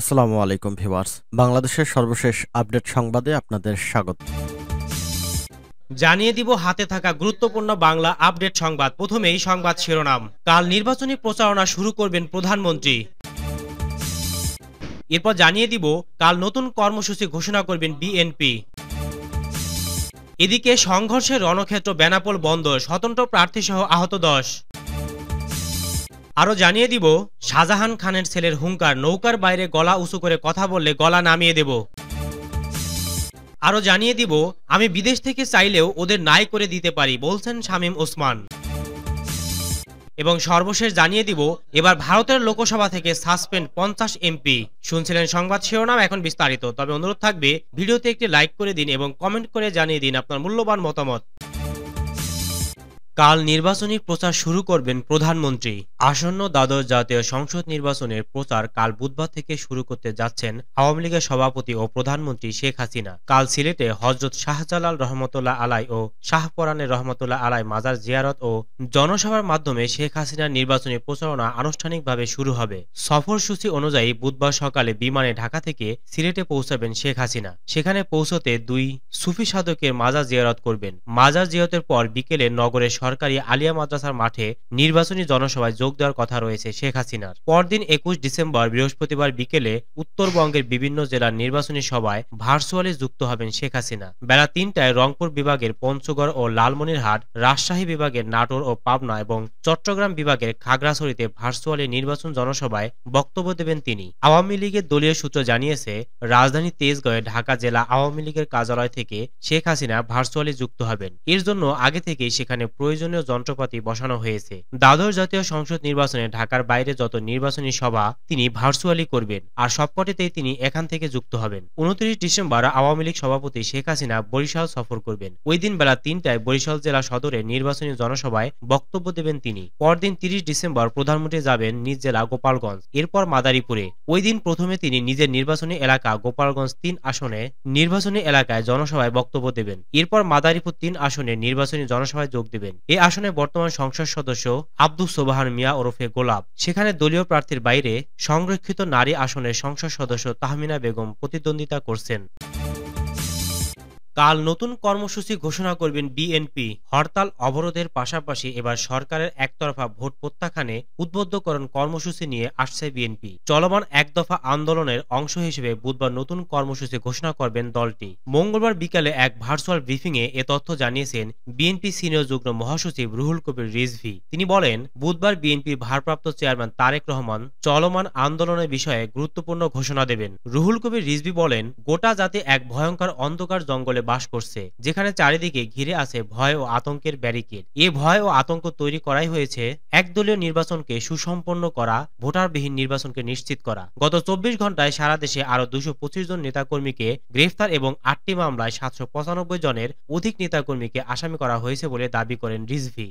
আসসালামু আলাইকুম ভিউয়ার্স বাংলাদেশের সর্বশেষ আপডেট সংবাদে আপনাদের স্বাগত জানিয়ে দিব হাতে থাকা গুরুত্বপূর্ণ বাংলা আপডেট সংবাদ প্রথমে এই সংবাদ শিরোনাম কাল নির্বাচনী প্রচারণা শুরু করবেন প্রধানমন্ত্রী এরপর জানিয়ে দিব কাল নতুন কর্মসূচি ঘোষণা করবেন বিএনপি এদিকে সংঘর্ষের রণক্ষেত্র বেনাপোল বন্দর স্বতন্ত্র প্রার্থী সহ আহত দশ আরও জানিয়ে দিব শাহজাহান খানের ছেলের হুঙ্কার নৌকার বাইরে গলা উঁচু করে কথা বললে গলা নামিয়ে দেব আরও জানিয়ে দিব আমি বিদেশ থেকে চাইলেও ওদের নাই করে দিতে পারি বলছেন শামীম ওসমান এবং সর্বশেষ জানিয়ে দিব এবার ভারতের লোকসভা থেকে সাসপেন্ড পঞ্চাশ এমপি শুনছিলেন সংবাদ শিরোনাম এখন বিস্তারিত তবে অনুরোধ থাকবে ভিডিওতে একটি লাইক করে দিন এবং কমেন্ট করে জানিয়ে দিন আপনার মূল্যবান মতামত কাল নির্বাচনী প্রচার শুরু করবেন প্রধানমন্ত্রী আসন্ন দ্বাদশ জাতীয় সংসদ নির্বাচনের প্রচার কাল বুধবার থেকে শুরু করতে যাচ্ছেন আওয়ামী লীগের সভাপতি ও প্রধানমন্ত্রী শেখ হাসিনা কাল সিলেটে হজরত শাহজালাল রহমতুল্লাহ আলাই ও শাহপরানের রহমতুল্লাহ আলাই মাজার জিয়ারত ও জনসভার মাধ্যমে শেখ হাসিনার নির্বাচনী প্রচারণা আনুষ্ঠানিকভাবে শুরু হবে সফরসূচি অনুযায়ী বুধবার সকালে বিমানে ঢাকা থেকে সিলেটে পৌঁছাবেন শেখ হাসিনা সেখানে পৌঁছতে দুই সুফি সাধকের মাজার জিয়ারত করবেন মাজার জিয়ারতের পর বিকেলে নগরের সরকারি আলিয়া মাদ্রাসার মাঠে নির্বাচনী জনসভায় যোগ দেওয়ার কথা রয়েছে শেখ হাসিনার পরদিন একুশ ডিসেম্বর বৃহস্পতিবার বিকেলে উত্তরবঙ্গের বিভিন্ন জেলার নির্বাচনী সভায় ভার্চুয়ালি যুক্ত হবেন শেখ হাসিনা বেলা তিনটায় রংপুর বিভাগের পঞ্চগড় ও লালমনিরহাট রাজশাহী বিভাগের নাটোর ও পাবনা এবং চট্টগ্রাম বিভাগের খাগড়াছড়িতে ভার্চুয়ালি নির্বাচন জনসভায় বক্তব্য দেবেন তিনি আওয়ামী লীগের দলীয় সূত্র জানিয়েছে রাজধানী তেজগাঁয়ে ঢাকা জেলা আওয়ামী লীগের কার্যালয় থেকে শেখ হাসিনা ভার্চুয়ালি যুক্ত হবেন এর জন্য আগে থেকেই সেখানে প্রয়োজন প্রয়োজনীয় যন্ত্রপাতি বসানো হয়েছে দ্বাদশ জাতীয় সংসদ নির্বাচনে ঢাকার বাইরে যত নির্বাচনী সভা তিনি ভার্চুয়ালি করবেন আর সবকটিতেই তিনি এখান থেকে যুক্ত হবেন উনত্রিশ ডিসেম্বর আওয়ামী লীগ সভাপতি শেখ হাসিনা বরিশাল সফর করবেন ওই দিন বেলা তিনটায় বরিশাল জেলা সদরে নির্বাচনী জনসভায় বক্তব্য দেবেন তিনি পরদিন তিরিশ ডিসেম্বর প্রধানমন্ত্রী যাবেন নিজ জেলা গোপালগঞ্জ এরপর মাদারীপুরে ওই দিন প্রথমে তিনি নিজের নির্বাচনী এলাকা গোপালগঞ্জ তিন আসনে নির্বাচনী এলাকায় জনসভায় বক্তব্য দেবেন এরপর মাদারীপুর তিন আসনে নির্বাচনী জনসভায় যোগ দেবেন এ আসনে বর্তমান সংসদ সদস্য আব্দুল সোবাহান মিয়া ওরফে গোলাপ সেখানে দলীয় প্রার্থীর বাইরে সংরক্ষিত নারী আসনে সংসদ সদস্য তাহমিনা বেগম প্রতিদ্বন্দ্বিতা করছেন কাল নতুন কর্মসূচি ঘোষণা করবেন বিএনপি হরতাল অবরোধের পাশাপাশি এবার সরকারের একতরফা ভোট প্রত্যাখ্যানে উদ্বুদ্ধকরণ কর্মসূচি নিয়ে আসছে বিএনপি চলমান একদফা আন্দোলনের অংশ হিসেবে বুধবার নতুন কর্মসূচি ঘোষণা করবেন দলটি মঙ্গলবার বিকালে এক ভার্চুয়াল ব্রিফিংয়ে এ তথ্য জানিয়েছেন বিএনপি সিনিয়র যুগ্ম মহাসচিব রুহুল কবির রিজভি তিনি বলেন বুধবার বিএনপির ভারপ্রাপ্ত চেয়ারম্যান তারেক রহমান চলমান আন্দোলনের বিষয়ে গুরুত্বপূর্ণ ঘোষণা দেবেন রুহুল কবির রিজভি বলেন গোটা জাতি এক ভয়ঙ্কর অন্ধকার জঙ্গলে বাস করছে যেখানে চারিদিকে ঘিরে আছে ভয় ও আতঙ্কের ব্যারিকেড এ ভয় ও আতঙ্ক তৈরি করাই হয়েছে একদলীয় নির্বাচনকে সুসম্পন্ন করা ভোটারবিহীন নির্বাচনকে নিশ্চিত করা গত চব্বিশ ঘন্টায় সারা দেশে আরো দুশো জন নেতাকর্মীকে গ্রেফতার এবং আটটি মামলায় সাতশো জনের অধিক নেতাকর্মীকে আসামি করা হয়েছে বলে দাবি করেন রিজভি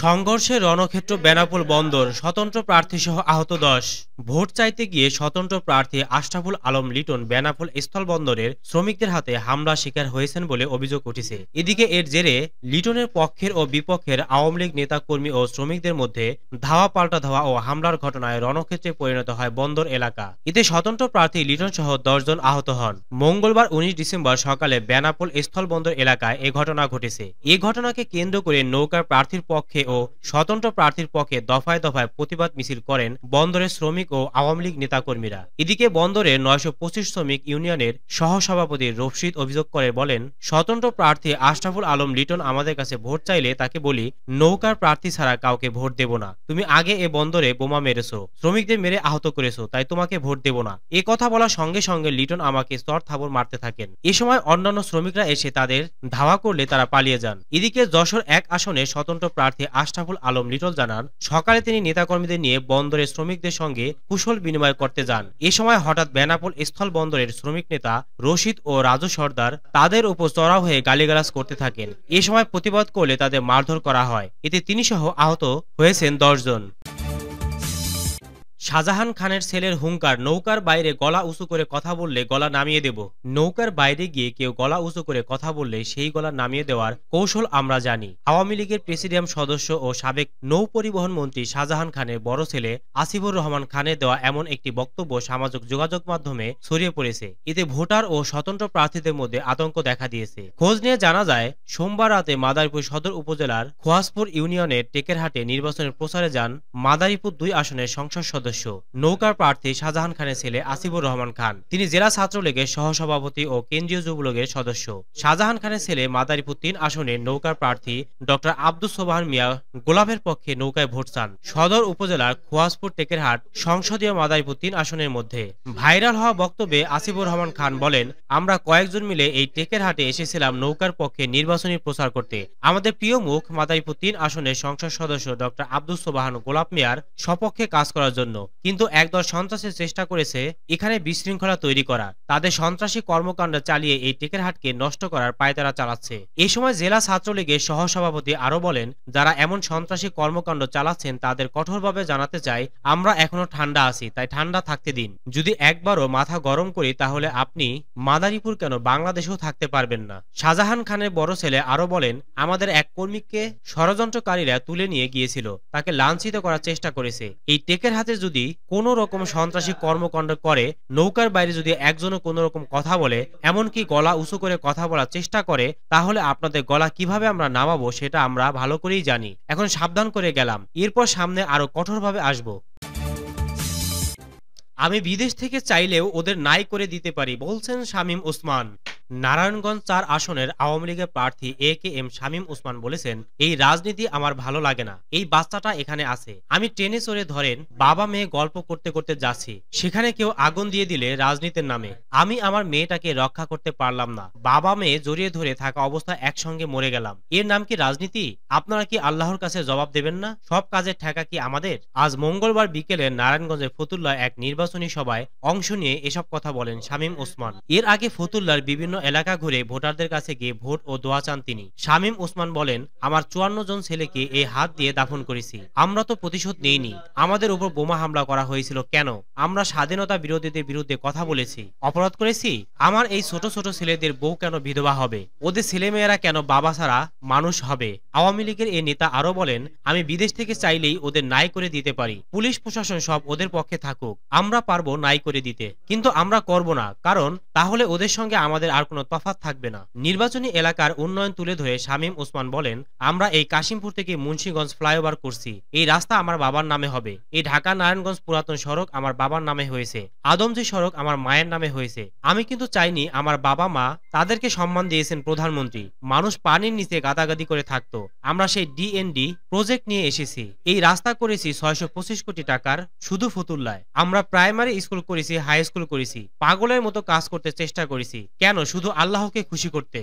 সংঘর্ষে রণক্ষেত্র বেনাপুল বন্দর স্বতন্ত্র সহ আহত দশ ভোট চাইতে গিয়ে স্বতন্ত্র প্রার্থী আশরাফুল আলম লিটন বেনাপুল স্থল বন্দরের শ্রমিকদের হাতে হামলা শিকার হয়েছেন বলে অভিযোগ উঠেছে এদিকে এর জেরে লিটনের পক্ষের ও বিপক্ষের আওয়ামী লীগ নেতাকর্মী ও শ্রমিকদের মধ্যে ধাওয়া পাল্টা ধাওয়া ও হামলার ঘটনায় রণক্ষেত্রে পরিণত হয় বন্দর এলাকা এতে স্বতন্ত্র প্রার্থী লিটন সহ দশজন আহত হন মঙ্গলবার উনিশ ডিসেম্বর সকালে বেনাপুল স্থল বন্দর এলাকায় এ ঘটনা ঘটেছে এ ঘটনাকে কেন্দ্র করে নৌকার প্রার্থীর পক্ষে বিরুদ্ধে ও স্বতন্ত্র প্রার্থীর পক্ষে দফায় দফায় প্রতিবাদ মিছিল করেন বন্দরের শ্রমিক ও আওয়ামী লীগ নেতাকর্মীরা এদিকে বন্দরে নয়শো পঁচিশ শ্রমিক ইউনিয়নের সহসভাপতি রফশিদ অভিযোগ করে বলেন স্বতন্ত্র প্রার্থী আশরাফুল আলম লিটন আমাদের কাছে ভোট চাইলে তাকে বলি নৌকার প্রার্থী ছাড়া কাউকে ভোট দেব না তুমি আগে এ বন্দরে বোমা মেরেছো শ্রমিকদের মেরে আহত করেছো তাই তোমাকে ভোট দেব না এ কথা বলার সঙ্গে সঙ্গে লিটন আমাকে স্তর থাবর মারতে থাকেন এ সময় অন্যান্য শ্রমিকরা এসে তাদের ধাওয়া করলে তারা পালিয়ে যান এদিকে যশোর এক আসনে স্বতন্ত্র প্রার্থী আশরাফুল আলম লিটল জানান সকালে তিনি নেতাকর্মীদের নিয়ে বন্দরের শ্রমিকদের সঙ্গে কুশল বিনিময় করতে যান এ সময় হঠাৎ বেনাপোল স্থল বন্দরের শ্রমিক নেতা রশিদ ও রাজু সর্দার তাদের উপর চড়াও হয়ে গালিগালাজ করতে থাকেন এ সময় প্রতিবাদ করলে তাদের মারধর করা হয় এতে তিনি সহ আহত হয়েছেন দশজন শাহজাহান খানের ছেলের হুঙ্কার নৌকার বাইরে গলা উঁচু করে কথা বললে গলা নামিয়ে দেব নৌকার বাইরে গিয়ে কেউ গলা উঁচু করে কথা বললে সেই গলা নামিয়ে দেওয়ার কৌশল আমরা জানি আওয়ামী লীগের প্রেসিডিয়াম সদস্য ও সাবেক নৌ পরিবহন মন্ত্রী শাহজাহান খানের বড় ছেলে আসিফুর রহমান খানের দেওয়া এমন একটি বক্তব্য সামাজিক যোগাযোগ মাধ্যমে ছড়িয়ে পড়েছে এতে ভোটার ও স্বতন্ত্র প্রার্থীদের মধ্যে আতঙ্ক দেখা দিয়েছে খোঁজ নিয়ে জানা যায় সোমবার রাতে মাদারীপুর সদর উপজেলার খোয়াসপুর ইউনিয়নের টেকেরহাটে নির্বাচনের প্রচারে যান মাদারীপুর দুই আসনের সংসদ সদস্য সদস্য নৌকার প্রার্থী শাহজাহান খানের ছেলে আসিফুর রহমান খান তিনি জেলা ছাত্রলীগের সহসভাপতি ও কেন্দ্রীয় যুবলীগের সদস্য শাহজাহান খানের ছেলে মাদারিপুদ্দিন আসনে নৌকার প্রার্থী ডক্টর আব্দুল সোবাহান মিয়া গোলাপের পক্ষে নৌকায় ভোট চান সদর উপজেলার খোয়াজপুর টেকেরহাট সংসদীয় মাদারিপুদ্দিন আসনের মধ্যে ভাইরাল হওয়া বক্তব্যে আসিফুর রহমান খান বলেন আমরা কয়েকজন মিলে এই টেকেরহাটে এসেছিলাম নৌকার পক্ষে নির্বাচনী প্রচার করতে আমাদের প্রিয় মুখ মাদারিপুদ্দিন তিন আসনের সংসদ সদস্য ডক্টর আব্দুল সোবাহান গোলাপ মিয়ার সপক্ষে কাজ করার জন্য কিন্তু একদল সন্ত্রাসের চেষ্টা করেছে এখানে বিশৃঙ্খলা তৈরি করা তাদের সন্ত্রাসী কর্মকাণ্ড চালিয়ে এই টেকেরহাটকে নষ্ট করার পায়তারা চালাচ্ছে এ সময় জেলা ছাত্রলীগের সহসভাপতি আরও বলেন যারা এমন সন্ত্রাসী কর্মকাণ্ড চালাচ্ছেন তাদের কঠোরভাবে জানাতে চাই আমরা এখনো ঠান্ডা আছি তাই ঠান্ডা থাকতে দিন যদি একবারও মাথা গরম করি তাহলে আপনি মাদারীপুর কেন বাংলাদেশেও থাকতে পারবেন না শাহজাহান খানের বড় ছেলে আরও বলেন আমাদের এক কর্মীকে ষড়যন্ত্রকারীরা তুলে নিয়ে গিয়েছিল তাকে লাঞ্ছিত করার চেষ্টা করেছে এই টেকের হাতে যদি যদি কোনো রকম সন্ত্রাসী কর্মকাণ্ড করে নৌকার বাইরে যদি একজনও কোনো রকম কথা বলে এমনকি গলা উঁচু করে কথা বলার চেষ্টা করে তাহলে আপনাদের গলা কিভাবে আমরা নামাবো সেটা আমরা ভালো করেই জানি এখন সাবধান করে গেলাম এরপর সামনে আরো কঠোরভাবে আসবো আমি বিদেশ থেকে চাইলেও ওদের নাই করে দিতে পারি বলছেন শামীম ওসমান নারায়ণগঞ্জ চার আসনের আওয়ামী লীগের প্রার্থী A K M Shamim Osman বলেছেন এই রাজনীতি আমার ভালো লাগে না এই বাচ্চাটা এখানে আছে আমি ট্রেনে চড়ে ধরেন বাবা মেয়ে গল্প করতে করতে যাচ্ছি সেখানে কেউ আগুন দিয়ে দিলে রাজনীতির নামে আমি আমার মেয়েটাকে রক্ষা করতে পারলাম না বাবা মেয়ে জড়িয়ে ধরে থাকা অবস্থা একসঙ্গে মরে গেলাম এর নাম কি রাজনীতি আপনারা কি আল্লাহর কাছে জবাব দেবেন না সব কাজের ঠেকা কি আমাদের আজ মঙ্গলবার বিকেলে নারায়ণগঞ্জের ফতুল্লা এক নির্বাচনী সভায় অংশ নিয়ে এসব কথা বলেন শামীম ওসমান এর আগে ফতুল্লার বিভিন্ন এলাকা ঘুরে ভোটারদের কাছে গিয়ে ভোট ও দোয়া চান তিনি শামীম ওসমান বলেন আমার চুয়ান্ন জন ছেলেকে এই হাত দিয়ে দাফন করেছি আমরা তো প্রতিশোধ নেইনি আমাদের উপর বোমা হামলা করা হয়েছিল কেন আমরা স্বাধীনতা বিরোধীদের বিরুদ্ধে কথা বলেছি অপরাধ করেছি আমার এই ছোট ছোট ছেলেদের বউ কেন বিধবা হবে ওদের ছেলেমেয়েরা কেন বাবা ছাড়া মানুষ হবে আওয়ামী লীগের এই নেতা আরো বলেন আমি বিদেশ থেকে চাইলেই ওদের নাই করে দিতে পারি পুলিশ প্রশাসন সব ওদের পক্ষে থাকুক আমরা পারবো নাই করে দিতে কিন্তু আমরা করব না কারণ তাহলে ওদের সঙ্গে আমাদের আর কোনো তফাত থাকবে না নির্বাচনী এলাকার উন্নয়ন তুলে ধরে শামীম ওসমান বলেন আমরা এই কাশিমপুর থেকে মুন্সীগঞ্জ ফ্লাইওভার করছি এই রাস্তা আমার বাবার নামে হবে এই ঢাকা নারায়ণগঞ্জ পুরাতন সড়ক আমার বাবার নামে হয়েছে আদমজি সড়ক আমার মায়ের নামে হয়েছে আমি কিন্তু চাইনি আমার বাবা মা তাদেরকে সম্মান দিয়েছেন প্রধানমন্ত্রী মানুষ পানির নিচে গাদাগাদি করে থাকতো আমরা সেই ডিএনডি প্রজেক্ট নিয়ে এসেছি এই রাস্তা করেছি ছয়শ কোটি টাকার শুধু ফতুল্লায় আমরা প্রাইমারি স্কুল করেছি হাই স্কুল করেছি পাগলের মতো কাজ করতে চেষ্টা করেছি কেন শুধু আল্লাহকে খুশি করতে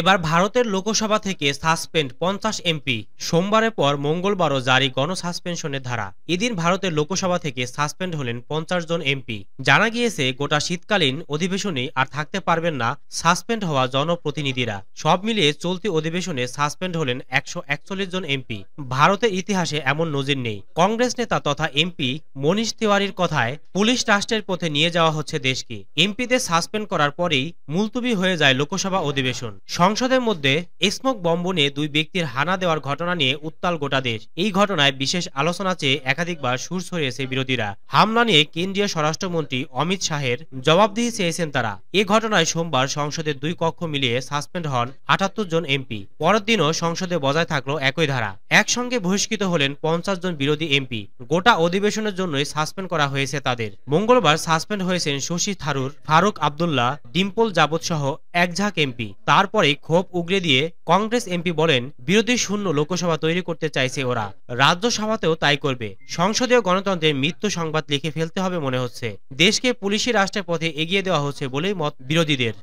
এবার ভারতের লোকসভা থেকে সাসপেন্ড পঞ্চাশ এমপি সোমবারের পর মঙ্গলবারও জারি গণসাসপেনশনের ধারা এদিন ভারতের লোকসভা থেকে সাসপেন্ড হলেন পঞ্চাশ জন এমপি জানা গিয়েছে গোটা শীতকালীন অধিবেশনে আর থাকতে পারবেন না সাসপেন্ড হওয়া জনপ্রতিনিধিরা সব মিলিয়ে চলতি অধিবেশনে সাসপেন্ড হলেন একশো একচল্লিশ জন এমপি ভারতের ইতিহাসে এমন নজির নেই কংগ্রেস নেতা তথা এমপি মনীষ তিওয়ারির কথায় পুলিশ রাষ্ট্রের পথে নিয়ে যাওয়া হচ্ছে দেশকে এমপিদের সাসপেন্ড করার পরেই মুলতুবি হয়ে যায় লোকসভা অধিবেশন সংসদের মধ্যে স্মোক বম্ব নিয়ে দুই ব্যক্তির হানা দেওয়ার ঘটনা নিয়ে উত্তাল গোটা দেশ এই ঘটনায় বিশেষ আলোচনা চেয়ে একাধিকবার সুর ছড়িয়েছে বিরোধীরা হামলা নিয়ে কেন্দ্রীয় স্বরাষ্ট্রমন্ত্রী অমিত শাহের জবাবদিহি চেয়েছেন তারা এ ঘটনায় সোমবার সংসদের দুই কক্ষ মিলিয়ে সাসপেন্ড হন আটাত্তর জন এমপি পরের দিনও সংসদে বজায় থাকলো একই ধারা একসঙ্গে বহিষ্কৃত হলেন পঞ্চাশ জন বিরোধী এমপি গোটা অধিবেশনের জন্যই সাসপেন্ড করা হয়েছে তাদের মঙ্গলবার সাসপেন্ড হয়েছেন শশী থারুর ফারুক আবদুল্লাহ ডিম্পল যাবৎসহ সহ একঝাঁক এমপি তারপরে ক্ষোভ উগড়ে দিয়ে কংগ্রেস এমপি বলেন বিরোধী শূন্য লোকসভা তৈরি করতে চাইছে ওরা রাজ্যসভাতেও তাই করবে সংসদীয় গণতন্ত্রের মৃত্যু সংবাদ লিখে ফেলতে হবে মনে হচ্ছে দেশকে পুলিশি রাষ্ট্রের পথে এগিয়ে দেওয়া হচ্ছে বলেই মত বিরোধীদের